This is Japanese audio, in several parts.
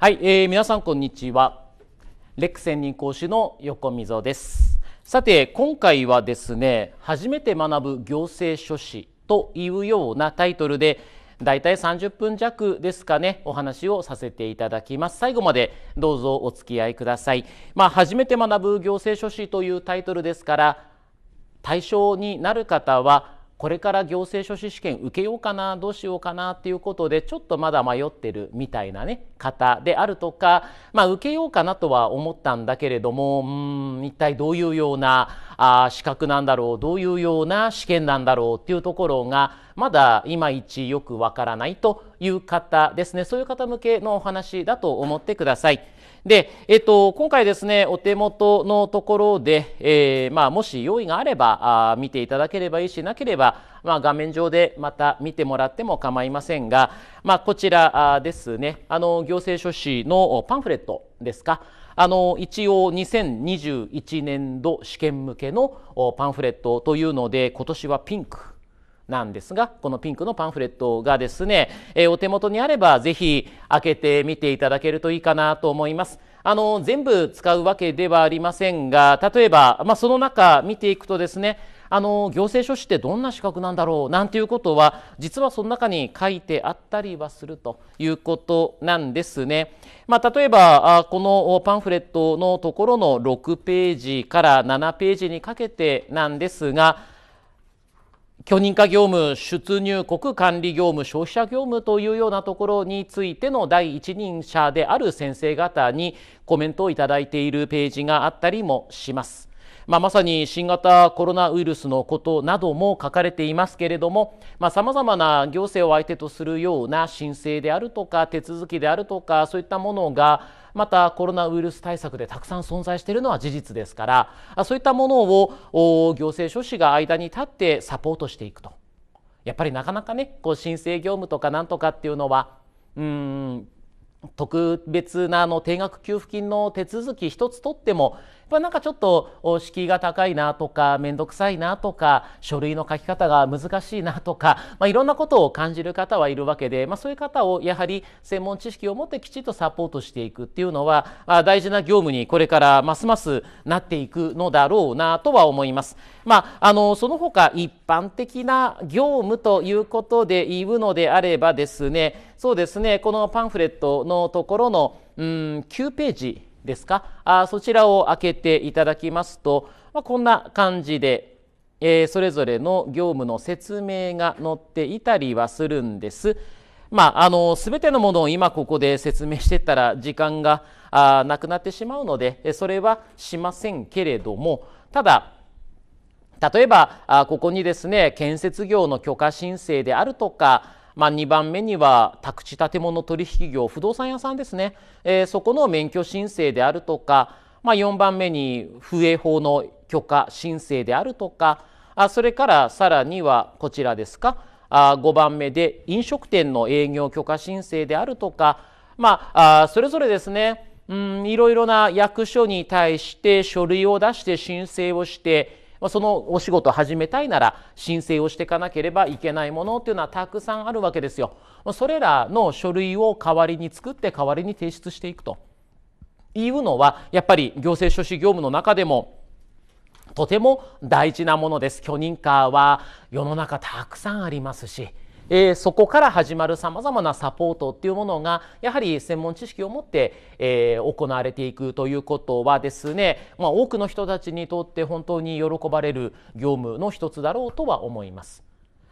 はい、えー、皆さんこんにちは。レック専任講師の横溝です。さて、今回はですね、初めて学ぶ行政書士というようなタイトルで、だいたい30分弱ですかね、お話をさせていただきます。最後までどうぞお付き合いください。まあ、初めて学ぶ行政書士というタイトルですから、対象になる方はこれから行政書士試験受けようかなどうしようかなっていうことでちょっとまだ迷ってるみたいなね方であるとか、まあ、受けようかなとは思ったんだけれどもうん一体どういうようなあ資格なんだろうどういうような試験なんだろうっていうところがまだいまいちよくわからないという方ですねそういう方向けのお話だと思ってください。で、えっと、今回ですね、お手元のところで、えー、まあ、もし用意があればあ、見ていただければいいし、なければ、まあ、画面上でまた見てもらっても構いませんが、まあ、こちらですね、あの、行政書士のパンフレットですか、あの一応2021年度試験向けのパンフレットというので今年はピンクなんですがこのピンクのパンフレットがですね、えお手元にあればぜひ開けてみていただけるといいかなと思います。あの全部使うわけではありませんが例えば、まあ、その中見ていくとですねあの行政書士ってどんな資格なんだろうなんていうことは実はその中に書いてあったりはするということなんですね。まあ、例えばこのパンフレットのところの6ページから7ページにかけてなんですが許認可業務出入国管理業務消費者業務というようなところについての第一人者である先生方にコメントを頂いているページがあったりもします。まあ、まさに新型コロナウイルスのことなども書かれていますけれどもさまざ、まな行政を相手とするような申請であるとか手続きであるとかそういったものがまたコロナウイルス対策でたくさん存在しているのは事実ですからそういったものを行政書士が間に立ってサポートしていくとやっぱりなかなかねこう申請業務とかなんとかっていうのはうん特別なあの定額給付金の手続き一つとってもぱなんかちょっと敷居が高いなとか面倒くさいなとか書類の書き方が難しいなとか、まあ、いろんなことを感じる方はいるわけで、まあ、そういう方をやはり専門知識を持ってきちんとサポートしていくっていうのはあ、大事な業務にこれからますますなっていくのだろうなとは思います。まあ、あのその他一般的な業務ということで言うのであればですねそうですねこのパンフレットのところのうん9ページですかあそちらを開けていただきますと、まあ、こんな感じで、えー、それぞれの業務の説明が載っていたりはするんです。まあ、あの全てのものを今ここで説明してたら時間があなくなってしまうのでそれはしませんけれどもただ例えばここにですね建設業の許可申請であるとかまあ、2番目には宅地建物取引業不動産屋さんですね、えー、そこの免許申請であるとか、まあ、4番目に不営法の許可申請であるとかあそれからさらにはこちらですかあ5番目で飲食店の営業許可申請であるとか、まあ、あそれぞれですねうんいろいろな役所に対して書類を出して申請をしてまそのお仕事を始めたいなら申請をしていかなければいけないものっていうのはたくさんあるわけですよ。それらの書類を代わりに作って代わりに提出していくというのはやっぱり行政書士業務の中でもとても大事なものです許認可は世の中たくさんありますしえー、そこから始まるさまざまなサポートっていうものがやはり専門知識を持って、えー、行われていくということはですね、まあ、多くの人たちにとって本当に喜ばれる業務の一つだろうとは思います。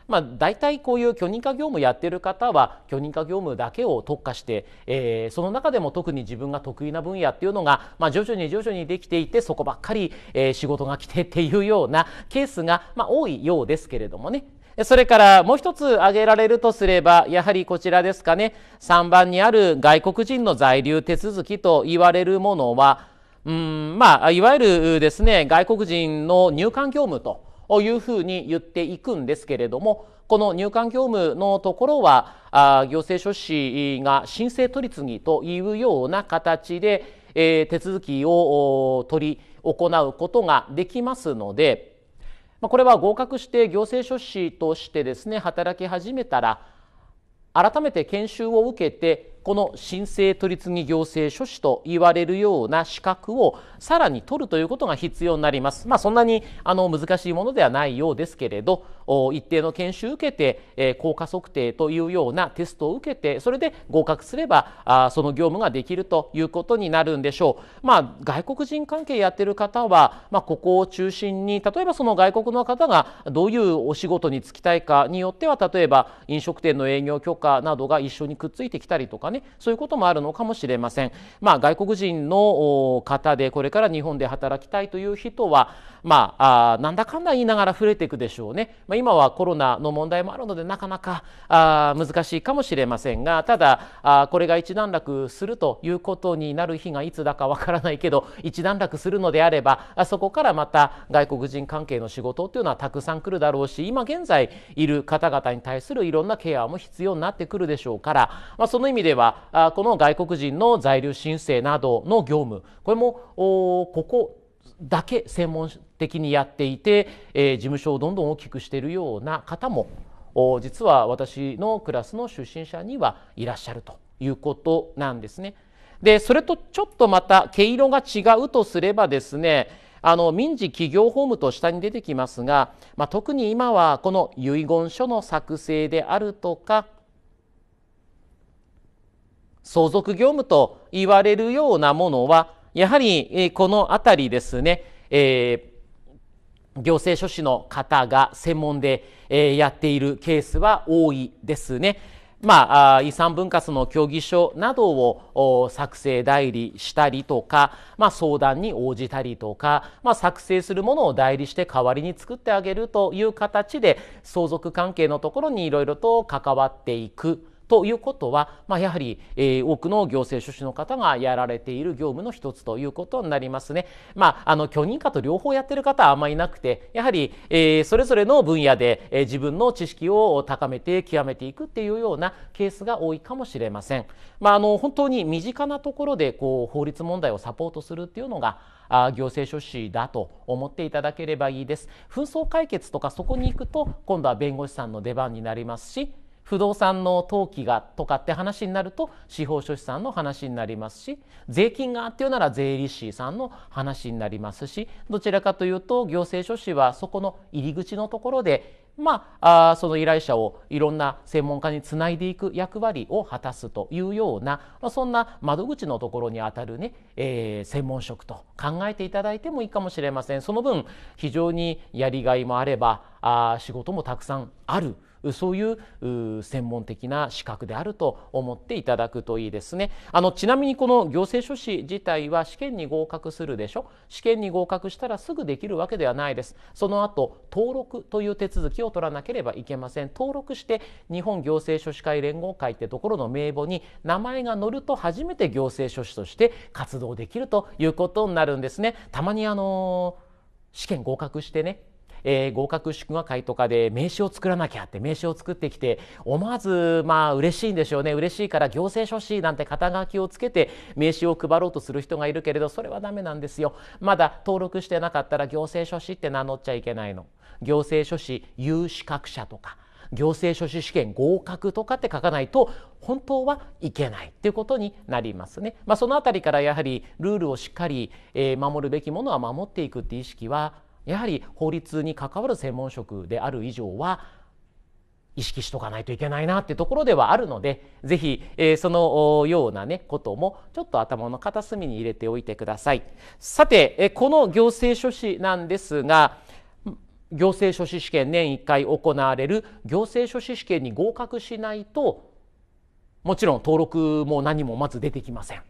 まあ、大体こういう許認可業務やってる方は許認可業務だけを特化して、えー、その中でも特に自分が得意な分野っていうのが、まあ、徐々に徐々にできていてそこばっかり、えー、仕事が来てっていうようなケースが、まあ、多いようですけれどもねそれからもう一つ挙げられるとすれば、やはりこちらですかね、3番にある外国人の在留手続きと言われるものは、うんまあ、いわゆるですね、外国人の入管業務というふうに言っていくんですけれども、この入管業務のところは、あ行政書士が申請取り次ぎというような形で、えー、手続きを取り行うことができますので、これは合格して行政書士としてですね働き始めたら改めて研修を受けてこの申請取次行政書士と言われるような資格をさらに取るということが必要になります。まあ、そんなにあの難しいものではないようですけれど一定の研修を受けて、え効果測定というようなテストを受けてそれで合格すればあその業務ができるということになるんでしょう。まあ、外国人関係やってる方は、まあ、ここを中心に例えばその外国の方がどういうお仕事に就きたいかによっては例えば飲食店の営業許可などが一緒にくっついてきたりとかねねそういうこともあるのかもしれません。まあ、外国人の方でこれから日本で働きたいという人は、まあ、あなんだかんだ言いながら増えていくでしょうね。まあ、今はコロナの問題もあるのでなかなかあ難しいかもしれませんがただあこれが一段落するということになる日がいつだかわからないけど一段落するのであればあそこからまた外国人関係の仕事っていうのはたくさん来るだろうし今現在いる方々に対するいろんなケアも必要になってくるでしょうから、まあ、その意味でははこの外国人の在留申請などの業務これもここだけ専門的にやっていて、え事務所をどんどん大きくしているような方も実は私のクラスの出身者にはいらっしゃるということなんですね。でそれとちょっとまた毛色が違うとすればですねあの民事企業法務と下に出てきますが、まあ、特に今はこの遺言書の作成であるとか相続業務と言われるようなものはやはりこの辺りですね、えー、行政書士の方が専門で、えやっているケースは多いですね。まあ、遺産分割の協議書などを作成代理したりとか、まあ、相談に応じたりとか、まあ、作成するものを代理して代わりに作ってあげるという形で相続関係のところにいろいろと関わっていく。ということは、まあ、やはり、えー、多くの行政書士の方がやられている業務の一つということになりますね。まあ、あの許認可と両方やってる方はあんまりいなくてやはり、えー、それぞれの分野で、えー、自分の知識を高めて極めていくっていうようなケースが多いかもしれません。まあ、あの本当に身近なところでこう法律問題をサポートするっていうのがあ行政書士だと思っていただければいいです。紛争解決とかそこに行くと今度は弁護士さんの出番になりますし不動産の登記がとかって話になると司法書士さんの話になりますし税金がっていうなら税理士さんの話になりますしどちらかというと行政書士はそこの入り口のところでまあ、あその依頼者をいろんな専門家につないでいく役割を果たすというような、まあ、そんな窓口のところにあたるね、えー、専門職と考えていただいてもいいかもしれません。その分非常にやりがいもあればあ仕事もたくさんあるそういう専門的な資格であると思っていただくといいですね。あのちなみにこの行政書士自体は試験に合格するでしょ試験に合格したらすぐできるわけではないです。その後登録という手続きを取らなければいけません。登録して日本行政書士会連合会ってところの名簿に名前が載ると初めて行政書士として活動できるということになるんですね。たまにあの試験合格してねえー、合格祝賀会とかで名刺を作らなきゃって名刺を作ってきて思わずまあ嬉しいんでしょうね嬉しいから行政書士なんて肩書きをつけて名刺を配ろうとする人がいるけれどそれはダメなんですよまだ登録してなかったら行政書士って名乗っちゃいけないの行政書士有資格者とか行政書士試験合格とかって書かないと本当はいけないっていうことになりますね。まあ、そのあたりからやはりルールをしっかり守るべきものは守っていくって意識はやはり法律に関わる専門職である以上は意識しとかないといけないなってところではあるので是非、えー、そのようなねこともちょっと頭の片隅に入れておいてください。さて、えこの行政書士なんですが行政書士試験年1回行われる行政書士試験に合格しないともちろん登録も何もまず出てきません。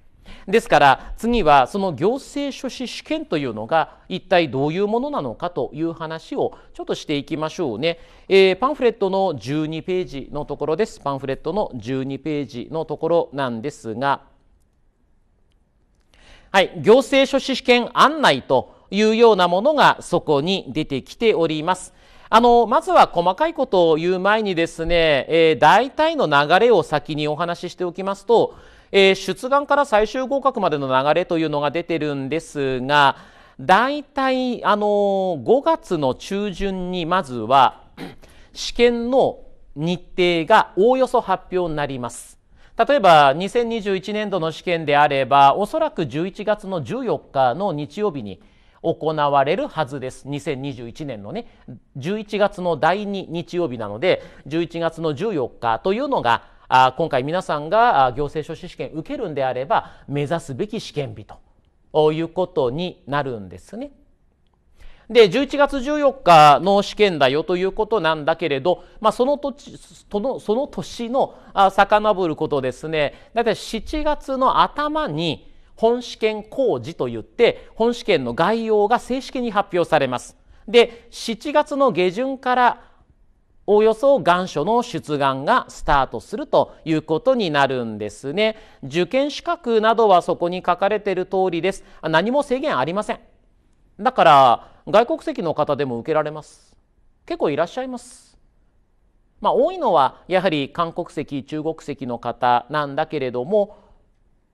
ですから次はその行政書士試験というのが一体どういうものなのかという話をちょっとしていきましょうね、えー、パンフレットの12ページのところですパンフレットの12ページのところなんですがはい行政書士試験案内というようなものがそこに出てきております。あのまずは細かいことを言う前にですね、えー、大体の流れを先にお話ししておきますとえー、出願から最終合格までの流れというのが出てるんですが、大体、あのー、5月の中旬にまずは 試験の日程がおおよそ発表になります。例えば2021年度の試験であればおそらく11月の14日の日曜日に行われるはずです2021年のね11月の第2日曜日なので11月の14日というのがあ今回皆さんが行政書士試験受けるんであれば目指すべき試験日ということになるんですね。で11月14日の試験だよということなんだけれど、まあ、その年そのその年のあ遡ることですねだいたい7月の頭に本試験公示といって本試験の概要が正式に発表されます。で7月の下旬からおおよそ願書の出願がスタートするということになるんですね。受験資格などはそこに書かれている通りです。何も制限ありません。だから外国籍の方でも受けられます。結構いらっしゃいます。まあ多いのはやはり韓国籍、中国籍の方なんだけれども、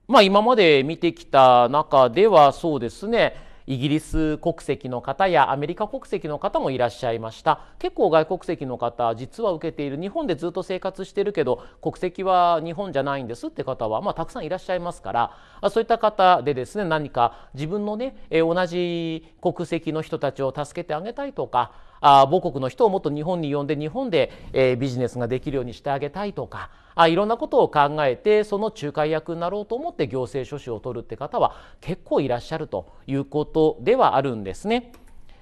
まあ今まで見てきた中ではそうですね、イギリス国籍の方やアメリカ国籍の方もいらっしゃいました結構外国籍の方実は受けている日本でずっと生活してるけど国籍は日本じゃないんですって方は、まあ、たくさんいらっしゃいますからそういった方でですね何か自分のね同じ国籍の人たちを助けてあげたいとかあ母国の人をもっと日本に呼んで日本で、えー、ビジネスができるようにしてあげたいとかあいろんなことを考えてその仲介役になろうと思って行政書士を取るって方は結構いらっしゃるということではあるんですね。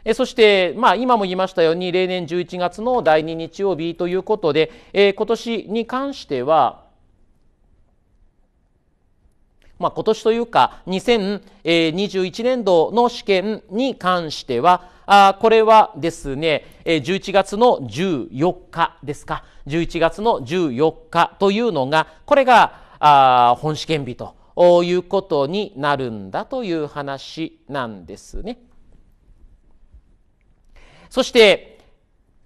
えそして、まあ、今も言いましたように例年11月の第2日曜日ということで、えー、今年に関しては、まあ、今年というか2021年度の試験に関してはあこれはですね、えー、11月の14日ですか11月の14日というのがこれがあ本試験日ということになるんだという話なんですね。そして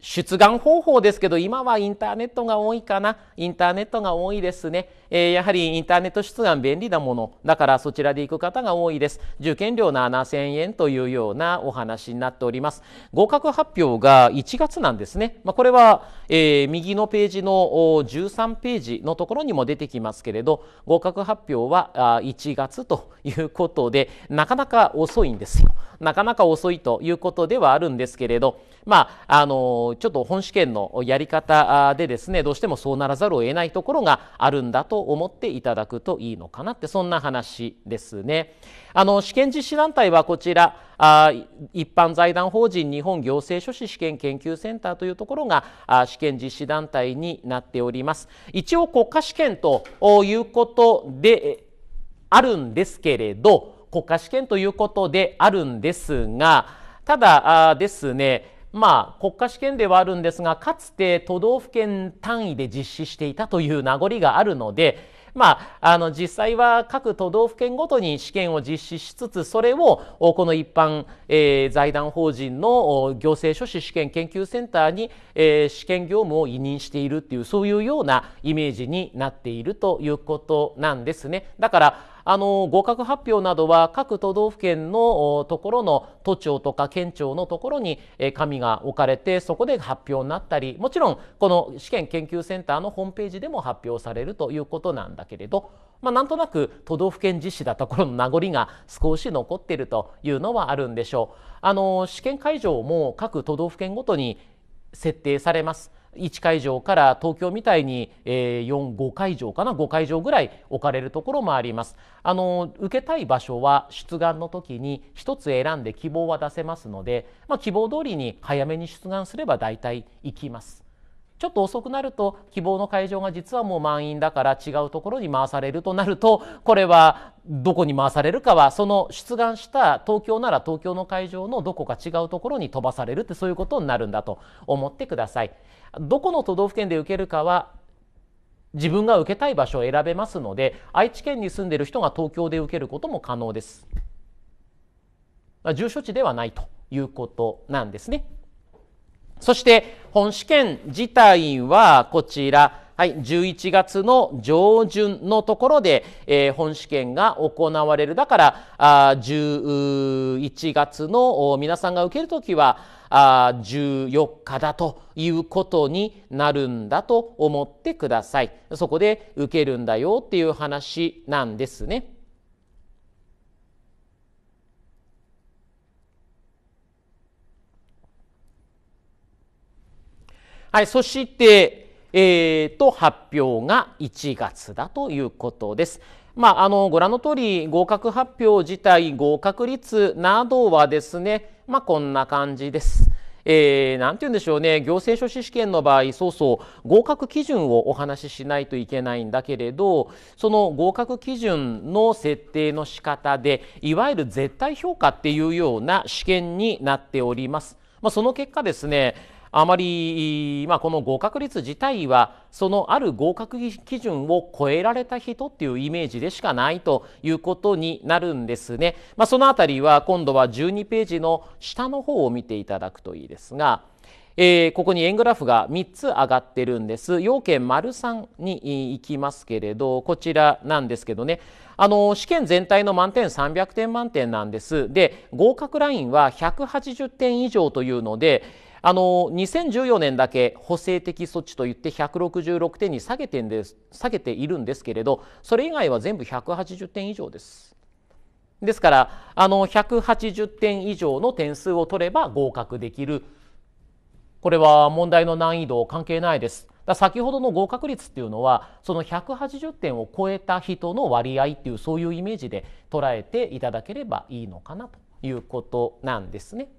出願方法ですけど今はインターネットが多いかなインターネットが多いですね、えー、やはりインターネット出願便利なものだからそちらで行く方が多いです受験料7000円というようなお話になっております合格発表が1月なんですね、まあ、これは、えー、右のページの13ページのところにも出てきますけれど合格発表は1月ということでなかなか遅いんですよなかなか遅いということではあるんですけれどまあ、あの、ちょっと本試験のやり方でですね、どうしてもそうならざるを得ないところがあるんだと思っていただくといいのかなって、そんな話ですね。あの、試験実施団体はこちら、あ一般財団法人日本行政書士試験研究センターというところがあ試験実施団体になっております。一応国家試験ということであるんですけれど、国家試験ということであるんですが、ただあですね、まあ、国家試験ではあるんですがかつて都道府県単位で実施していたという名残があるので、まあ、あの実際は各都道府県ごとに試験を実施しつつそれをこの一般、えー、財団法人の行政書士試験研究センターに、えー、試験業務を委任しているっていうそういうようなイメージになっているということなんですね。だからあの合格発表などは各都道府県のところの都庁とか県庁のところに紙が置かれてそこで発表になったりもちろんこの試験研究センターのホームページでも発表されるということなんだけれど、まあ、なんとなく都道府県実施だった頃の名残が少し残っているというのはあるんでしょう。あの試験会場も各都道府県ごとに設定されます。1会場から東京みたいに、え45会場かな5会場ぐらい置かれるところもありますあの受けたい場所は出願の時に1つ選んで希望は出せますので、まあ、希望通りに早めに出願すれば大体行きます。ちょっと遅くなると希望の会場が実はもう満員だから違うところに回されるとなるとこれはどこに回されるかはその出願した東京なら東京の会場のどこか違うところに飛ばされるってそういうことになるんだと思ってください。どこの都道府県で受けるかは自分が受けたい場所を選べますので愛知県に住んでいる人が東京で受けることも可能です。住所地ではないということなんですね。そして本試験自体はこちら、はい、11月の上旬のところで、えー、本試験が行われる。だから、あ11月の皆さんが受けるときは、あ14日だということになるんだと思ってください。そこで受けるんだよっていう話なんですね。はい、そして、えー、と発表が1月だということです。まあ、あのご覧の通り合格発表自体合格率などはですね、まあ、こんな感じです。えー、なんて言うんでしょうね行政書士試験の場合そうそう合格基準をお話ししないといけないんだけれどその合格基準の設定の仕方でいわゆる絶対評価っていうような試験になっております。まあ、その結果ですねあまり、まあ、この合格率自体はそのある合格基準を超えられた人っていうイメージでしかないということになるんですね。まあ、そのあたりは今度は12ページの下の方を見ていただくといいですが。えー、ここに円グラフが3つ上がってるんです。要件丸3に行きますけれど、こちらなんですけどね、あの試験全体の満点300点満点なんです。で、合格ラインは180点以上というので、あの2014年だけ補正的措置といって166点に下げてんです下げているんですけれどそれ以外は全部180点以上です。ですからあの180点以上の点数を取れば合格できるこれは問題の難易度関係ないです。先ほどの合格率っていうのはその180点を超えた人の割合っていうそういうイメージで捉えていただければいいのかなということなんですね。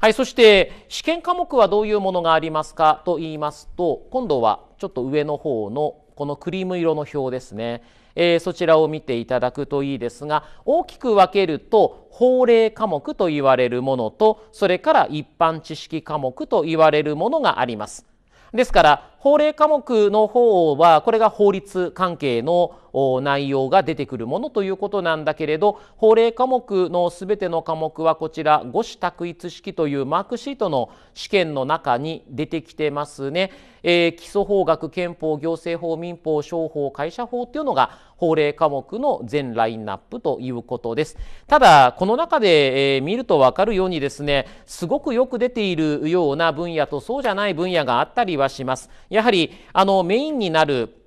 はい、そして試験科目はどういうものがありますかと言いますと、今度はちょっと上の方のこのクリーム色の表ですね。えー、そちらを見ていただくといいですが大きく分けると法令科目と言われるものとそれから一般知識科目と言われるものがあります。ですから法令科目の方はこれが法律関係の内容が出てくるものということなんだけれど法令科目のすべての科目はこちら五種択一式というマークシートの試験の中に出てきてますね。えー、基礎法学憲法行政法民法商法会社法というのが法令科目の全ラインナップということですただこの中で、えー、見るとわかるようにですねすごくよく出ているような分野とそうじゃない分野があったりはしますやはりあのメインになる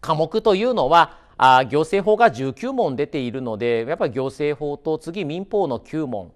科目というのはあ行政法が19問出ているのでやっぱり行政法と次民法の9問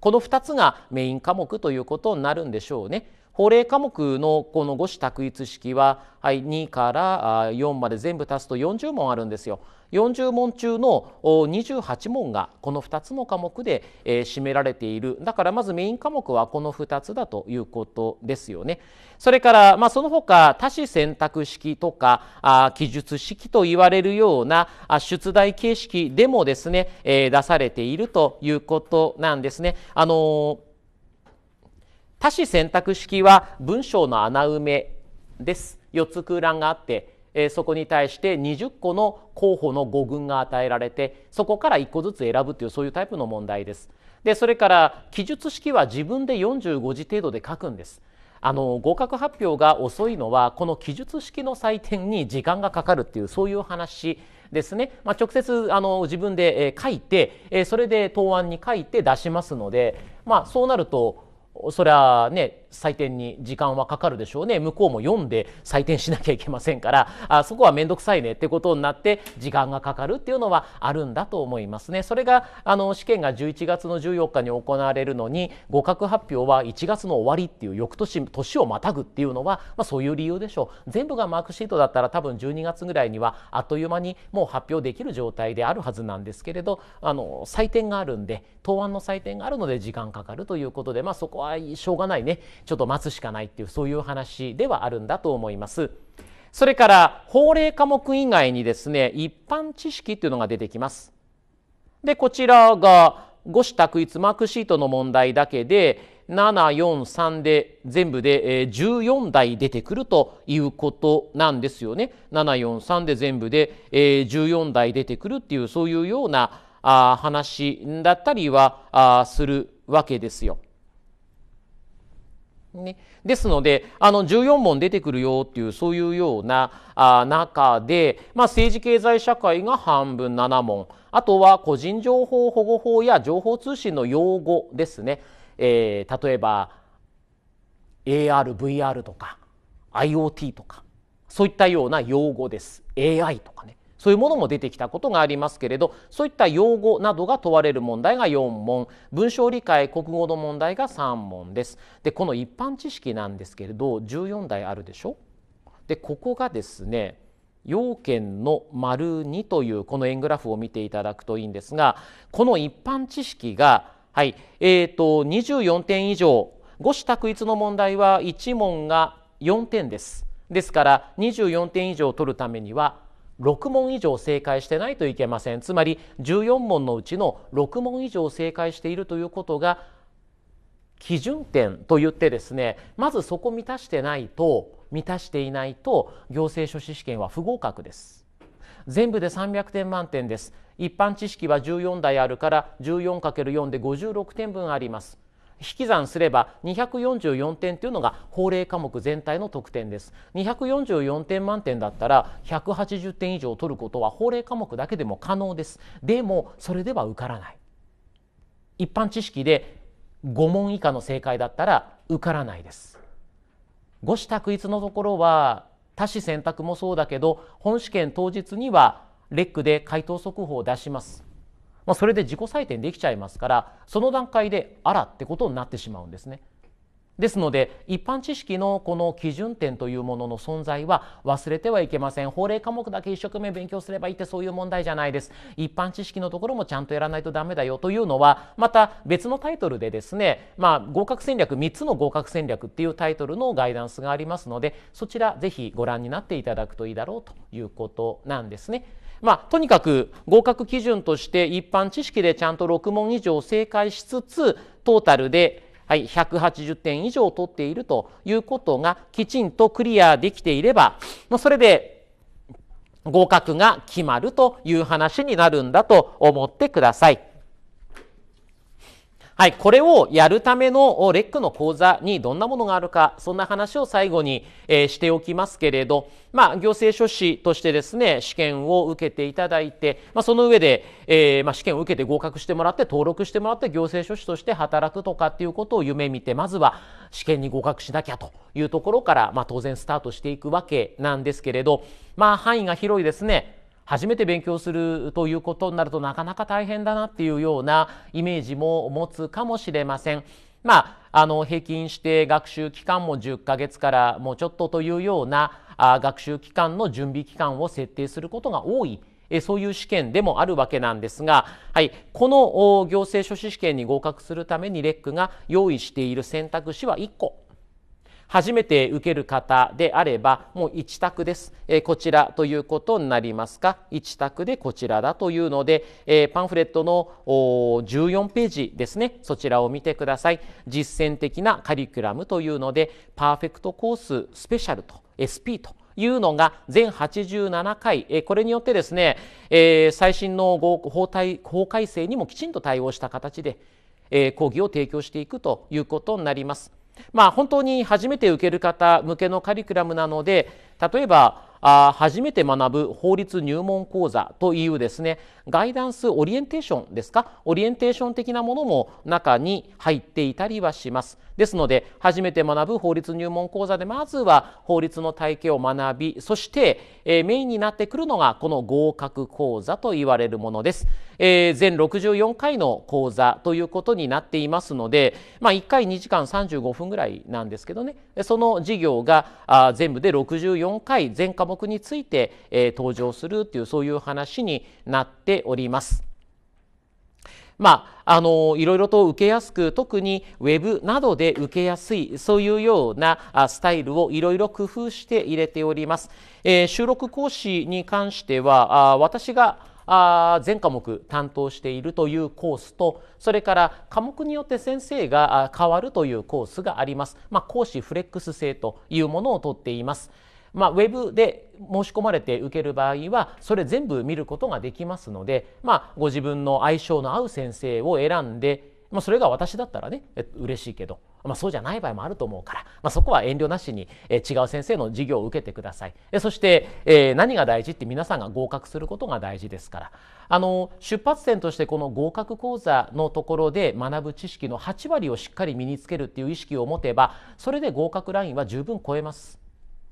この2つがメイン科目ということになるんでしょうね。法令科目のこの五種択一式は、はい、2から4まで全部足すと40問あるんですよ。40問中の28問がこの2つの科目で、占められているだからまずメイン科目はこの2つだということですよね。それから、まあ、その他多子選択式とか記述式と言われるような出題形式でもですね、出されているということなんですね。あのー多子選択式は文章の穴埋めです。4つ空欄があって、そこに対して20個の候補の語群が与えられてそこから1個ずつ選ぶというそういうタイプの問題です。でそれから記述式は自分で45字程度で書くんです。あの合格発表が遅いのはこの記述式の採点に時間がかかるっていうそういう話ですね、まあ、直接あの自分で、書いて、それで答案に書いて出しますので、まあ、そうなるとそりゃね採点に時間はかかるでしょうね向こうも読んで採点しなきゃいけませんからあそこは面倒くさいねってことになって時間がかかるっていうのはあるんだと思いますね。それがあの試験が11月の14日に行われるのに合格発表は1月の終わりっていう翌年年をまたぐっていうのは、まあ、そういう理由でしょう。全部がマークシートだったら多分12月ぐらいにはあっという間にもう発表できる状態であるはずなんですけれどあの採点があるんで答案の採点があるので時間かかるということで、まあ、そこはしょうがないねちょっと待つしかないっていうそういう話ではあるんだと思います。それから法令科目以外にですね一般知識というのが出てきます。でこちらが五子択一マークシートの問題だけで743で全部で14台出てくるということなんですよね。743で全部で14台出てくるっていうそういうような話だったりはするわけですよ。ね、ですのであの14問出てくるよっていうそういうようなあ中で、まあ、政治経済社会が半分7問あとは個人情報保護法や情報通信の用語ですね、えー、例えば ARVR とか IoT とかそういったような用語です AI とかねそういうものも出てきたことがありますけれどそういった用語などが問われる問題が4問文章理解国語の問題が3問です。でこの一般知識なんですけれど14題あるでしょでここがですね要件の丸2というこの円グラフを見ていただくといいんですがこの一般知識が、はいえーと、24点以上五子択一の問題は1問が4点です。ですから24点以上取るためには6問以上正解してないといけませんつまり14問のうちの6問以上正解しているということが基準点といってですねまずそこ満たしてないと満たしていないと行政書士試験は不合格です全部で300点満点です一般知識は14台あるから 14×4 で56点分あります引き算すれば244点というのが法令科目全体の得点です244点満点だったら180点以上取ることは法令科目だけでも可能ですでもそれでは受からない一般知識で5問以下の正解だったら受からないです五子択一のところは多子選択もそうだけど本試験当日にはレックで回答速報を出しますまあ、それで自己採点できちゃいますからその段階であらってことになってしまうんですね。ですので一般知識のこの基準点というものの存在は忘れてはいけません法令科目だけ一生懸命勉強すればいいってそういう問題じゃないです一般知識のところもちゃんとやらないとダメだよというのはまた別のタイトルでですねまあ合格戦略3つの合格戦略っていうタイトルのガイダンスがありますのでそちらぜひご覧になっていただくといいだろうということなんですね。まあ、とにかく合格基準として一般知識でちゃんと6問以上正解しつつトータルで、はい、180点以上取っているということがきちんとクリアできていれば、まあ、それで合格が決まるという話になるんだと思ってください。はい、これをやるためのレックの講座にどんなものがあるか、そんな話を最後に、えー、しておきますけれど、まあ、行政書士としてですね、試験を受けていただいて、まあ、その上で、えー、まあ、試験を受けて合格してもらって、登録してもらって、行政書士として働くとかっていうことを夢見て、まずは試験に合格しなきゃというところから、ま当然スタートしていくわけなんですけれど、まあ、範囲が広いですね。初めて勉強するということになるとなかなか大変だなっていうようなイメージも持つかもしれません。まあ、あの平均して学習期間も10ヶ月からもうちょっとというようなあ学習期間の準備期間を設定することが多いえそういう試験でもあるわけなんですが、はい、この行政書士試験に合格するためにレックが用意している選択肢は1個初めて受ける方であればもう1択です、えこちらということになりますか1択でこちらだというので、えパンフレットの14ページですねそちらを見てください実践的なカリキュラムというのでパーフェクトコーススペシャルと SP というのが全87回、えこれによってですね、え最新の法体法改正にもきちんと対応した形で、講義を提供していくということになります。まあ、本当に初めて受ける方向けのカリキュラムなので例えばあ初めて学ぶ法律入門講座というですねガイダンスオリエンテーションですかオリエンテーション的なものも中に入っていたりはしますですので初めて学ぶ法律入門講座でまずは法律の体系を学びそして、えー、メインになってくるのがこの合格講座と言われるものです、えー、全64回の講座ということになっていますので、まあ、1回2時間35分ぐらいなんですけどねその授業があ全部で4回全科目について、え登場するというそういう話になっております。まあ、あのいろいろと受けやすく特にウェブなどで受けやすいそういうようなスタイルをいろいろ工夫して入れております。えー、収録講師に関してはあ私があ全科目担当しているというコースとそれから科目によって先生が変わるというコースがあります、まあ、講師フレックス制というものをとっています。まあ、ウェブで申し込まれて受ける場合はそれ全部見ることができますので、まあ、ご自分の相性の合う先生を選んで、まあ、それが私だったらね嬉しいけど、まあ、そうじゃない場合もあると思うから、まあ、そこは遠慮なしに、え違う先生の授業を受けてくださいそして、えー、何が大事って皆さんが合格することが大事ですからあの出発点としてこの合格講座のところで学ぶ知識の8割をしっかり身につけるっていう意識を持てばそれで合格ラインは十分超えます。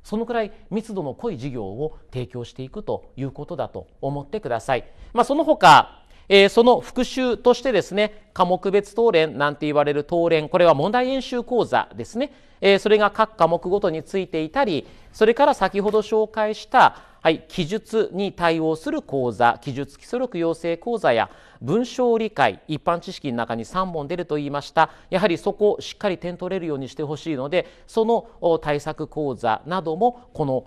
そのくらい密度の濃い事業を提供していくということだと思ってください。まあ、その他、えー、その復習としてですね科目別答練なんて言われる答練これは問題演習講座ですね、えー、それが各科目ごとについていたりそれから先ほど紹介したはい、記述に対応する講座記述基礎力養成講座や文章理解一般知識の中に3問出ると言いましたやはりそこをしっかり点取れるようにしてほしいのでその対策講座などもこの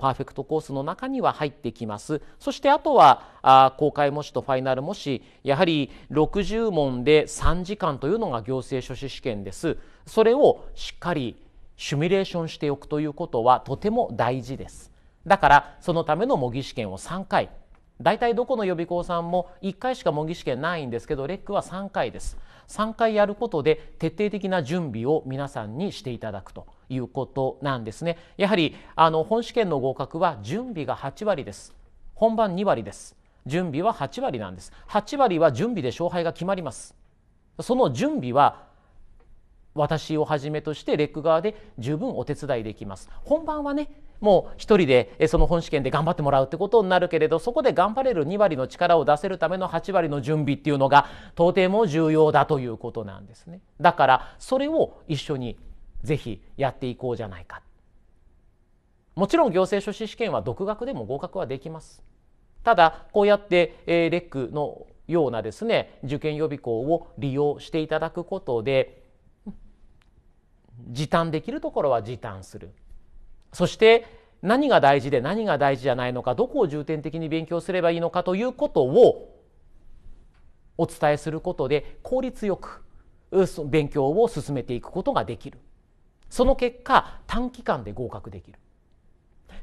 パーフェクトコースの中には入ってきますそしてあとは公開模試とファイナル模試やはり60問で3時間というのが行政書士試験ですそれをしっかりシミュレーションしておくということはとても大事ですだからそのための模擬試験を3回大体どこの予備校さんも1回しか模擬試験ないんですけどレックは3回です3回やることで徹底的な準備を皆さんにしていただくということなんですねやはりあの本試験の合格は準備が8割です本番2割です準備は8割なんです8割は準備で勝敗が決まりますその準備は私をはじめとしてレック側で十分お手伝いできます本番はねもう一人でその本試験で頑張ってもらうってことになるけれどそこで頑張れる2割の力を出せるための8割の準備っていうのがとても重要だということなんですね。だからそれを一緒にぜひやっていこうじゃないか。もちろん行政書士試験は独学でも合格はできます。ただこうやって、えレックのようなですね受験予備校を利用していただくことで時短できるところは時短するそして何が大事で何が大事じゃないのかどこを重点的に勉強すればいいのかということをお伝えすることで効率よく勉強を進めていくことができるその結果短期間で合格できる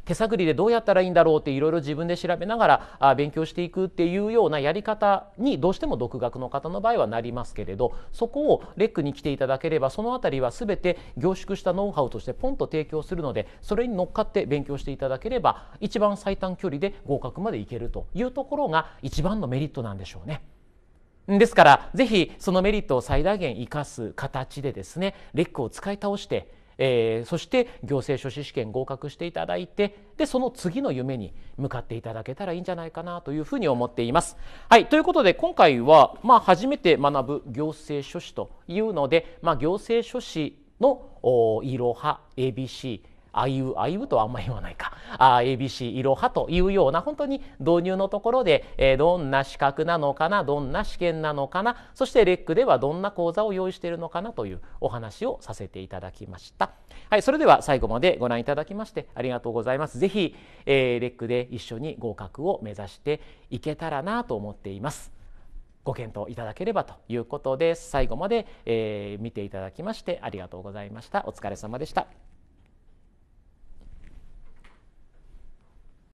手探りでどうやったらいいんだろうっていろいろ自分で調べながらあ勉強していくっていうようなやり方にどうしても独学の方の場合はなりますけれどそこをレックに来ていただければその辺りは全て凝縮したノウハウとしてポンと提供するのでそれに乗っかって勉強していただければ一番最短距離で合格までいけるというところが一番のメリットなんでしょうね。ですから、ぜひそのメリットを最大限生かす形でですね、レックを使い倒して、えー、そして行政書士試験合格していただいてでその次の夢に向かっていただけたらいいんじゃないかなというふうに思っています。はいということで今回は、まあ、初めて学ぶ行政書士というので、まあ、行政書士のイろロ ABC あいうあいうとはあんまり言わないかあ ABC いろはというような本当に導入のところで、えー、どんな資格なのかなどんな試験なのかなそしてレックではどんな講座を用意しているのかなというお話をさせていただきました。はい、それでは最後までご覧いただきましてありがとうございます。ぜひ、えー、レックで一緒に合格を目指していけたらなと思っています。ご検討いただければということで最後まで、えー、見ていただきましてありがとうございました。お疲れ様でした。